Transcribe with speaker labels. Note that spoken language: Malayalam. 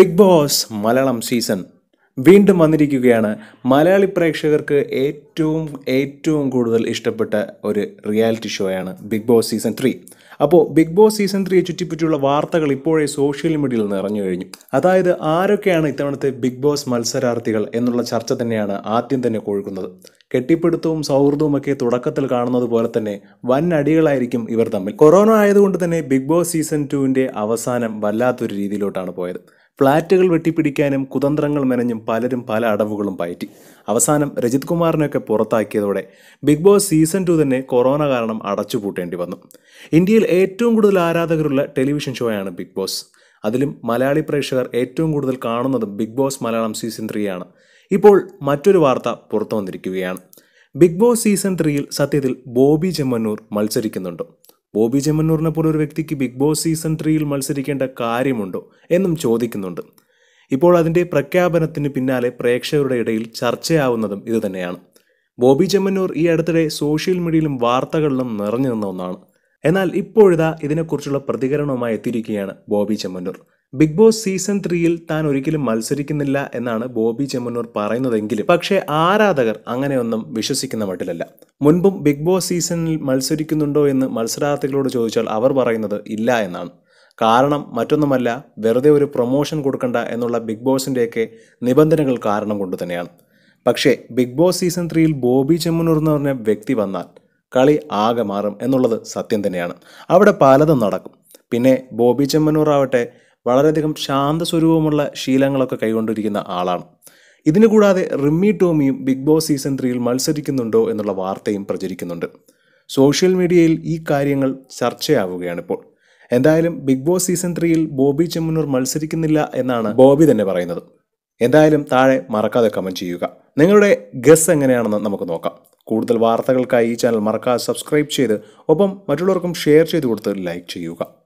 Speaker 1: ബിഗ് ബോസ് മലയാളം സീസൺ വീണ്ടും വന്നിരിക്കുകയാണ് മലയാളി പ്രേക്ഷകർക്ക് ഏറ്റവും ഏറ്റവും കൂടുതൽ ഇഷ്ടപ്പെട്ട ഒരു റിയാലിറ്റി ഷോയാണ് ബിഗ് ബോസ് സീസൺ ത്രീ അപ്പോൾ ബിഗ് ബോസ് സീസൺ ത്രീയെ ചുറ്റിപ്പറ്റിയുള്ള വാർത്തകൾ ഇപ്പോഴേ സോഷ്യൽ മീഡിയയിൽ നിറഞ്ഞു കഴിഞ്ഞു അതായത് ആരൊക്കെയാണ് ഇത്തവണത്തെ ബിഗ് ബോസ് മത്സരാർത്ഥികൾ എന്നുള്ള ചർച്ച തന്നെയാണ് ആദ്യം തന്നെ കൊഴുക്കുന്നത് കെട്ടിപ്പിടുത്തവും ഒക്കെ തുടക്കത്തിൽ കാണുന്നത് പോലെ തന്നെ വൻ അടികളായിരിക്കും ഇവർ തമ്മിൽ കൊറോണ ആയതുകൊണ്ട് തന്നെ ബിഗ് ബോസ് സീസൺ ടുവിൻ്റെ അവസാനം വല്ലാത്തൊരു രീതിയിലോട്ടാണ് പോയത് ഫ്ളാറ്റുകൾ വെട്ടിപ്പിടിക്കാനും കുതന്ത്രങ്ങൾ മെനഞ്ഞും പലരും പല അടവുകളും പയറ്റി അവസാനം രജിത് കുമാറിനെയൊക്കെ പുറത്താക്കിയതോടെ ബിഗ് ബോസ് സീസൺ ടു തന്നെ കൊറോണ കാരണം അടച്ചുപൂട്ടേണ്ടി വന്നു ഇന്ത്യയിൽ ഏറ്റവും കൂടുതൽ ആരാധകരുള്ള ടെലിവിഷൻ ഷോയാണ് ബിഗ് ബോസ് അതിലും മലയാളി പ്രേക്ഷകർ ഏറ്റവും കൂടുതൽ കാണുന്നതും Bigg Boss Malayalam season three ആണ് ഇപ്പോൾ മറ്റൊരു വാർത്ത പുറത്തു വന്നിരിക്കുകയാണ് ബിഗ് ബോസ് സീസൺ ത്രീയിൽ സത്യത്തിൽ ബോബി ചെമ്മന്നൂർ മത്സരിക്കുന്നുണ്ടോ ബോബി ചെമ്മന്നൂറിനെ പോലെ ഒരു വ്യക്തിക്ക് ബിഗ് ബോസ് സീസൺ ത്രീയിൽ മത്സരിക്കേണ്ട കാര്യമുണ്ടോ എന്നും ചോദിക്കുന്നുണ്ട് ഇപ്പോൾ അതിൻ്റെ പ്രഖ്യാപനത്തിന് പിന്നാലെ പ്രേക്ഷകരുടെ ഇടയിൽ ചർച്ചയാവുന്നതും ഇതുതന്നെയാണ് ബോബി ജെമ്മന്നൂർ ഈ അടുത്തിടെ സോഷ്യൽ മീഡിയയിലും വാർത്തകളിലും നിറഞ്ഞു നിന്ന ഒന്നാണ് എന്നാൽ ഇപ്പോഴിതാ ഇതിനെക്കുറിച്ചുള്ള പ്രതികരണവുമായി എത്തിയിരിക്കുകയാണ് Boby Chemmanur Bigg Boss season ത്രീയിൽ താൻ ഒരിക്കലും മത്സരിക്കുന്നില്ല എന്നാണ് ബോബി ചെമ്മന്നൂർ പറയുന്നതെങ്കിലും പക്ഷേ ആരാധകർ അങ്ങനെയൊന്നും വിശ്വസിക്കുന്ന മട്ടിലല്ല മുൻപും ബിഗ് ബോസ് സീസണിൽ മത്സരിക്കുന്നുണ്ടോ എന്ന് മത്സരാർത്ഥികളോട് ചോദിച്ചാൽ അവർ പറയുന്നത് ഇല്ല എന്നാണ് കാരണം മറ്റൊന്നുമല്ല വെറുതെ ഒരു പ്രൊമോഷൻ കൊടുക്കണ്ട എന്നുള്ള ബിഗ് ബോസിൻ്റെയൊക്കെ നിബന്ധനകൾ കാരണം കൊണ്ട് തന്നെയാണ് പക്ഷേ ബിഗ് ബോസ് സീസൺ ത്രീയിൽ ബോബി ചെമ്മന്നൂർ എന്ന് പറഞ്ഞ വ്യക്തി വന്നാൽ കളി ആകെ മാറും എന്നുള്ളത് സത്യം തന്നെയാണ് അവിടെ പലതും നടക്കും പിന്നെ ബോബി ചെമ്മന്നൂർ ആവട്ടെ വളരെയധികം ശാന്തസ്വരൂപമുള്ള ശീലങ്ങളൊക്കെ കൈകൊണ്ടിരിക്കുന്ന ആളാണ് ഇതിനു കൂടാതെ റിമ്മി ടോമിയും ബിഗ് ബോസ് സീസൺ ത്രീയിൽ മത്സരിക്കുന്നുണ്ടോ എന്നുള്ള വാർത്തയും പ്രചരിക്കുന്നുണ്ട് സോഷ്യൽ മീഡിയയിൽ ഈ കാര്യങ്ങൾ ചർച്ചയാവുകയാണിപ്പോൾ എന്തായാലും ബിഗ് ബോസ് സീസൺ ത്രീയിൽ ബോബി ചെമ്മന്നൂർ മത്സരിക്കുന്നില്ല എന്നാണ് ബോബി തന്നെ പറയുന്നത് എന്തായാലും താഴെ മറക്കാതെ കമൻറ്റ് ചെയ്യുക നിങ്ങളുടെ ഗസ് എങ്ങനെയാണെന്ന് നമുക്ക് നോക്കാം കൂടുതൽ വാർത്തകൾക്കായി ഈ ചാനൽ മറക്കാതെ സബ്സ്ക്രൈബ് ചെയ്ത് ഒപ്പം മറ്റുള്ളവർക്കും ഷെയർ ചെയ്ത് കൊടുത്ത് ലൈക്ക് ചെയ്യുക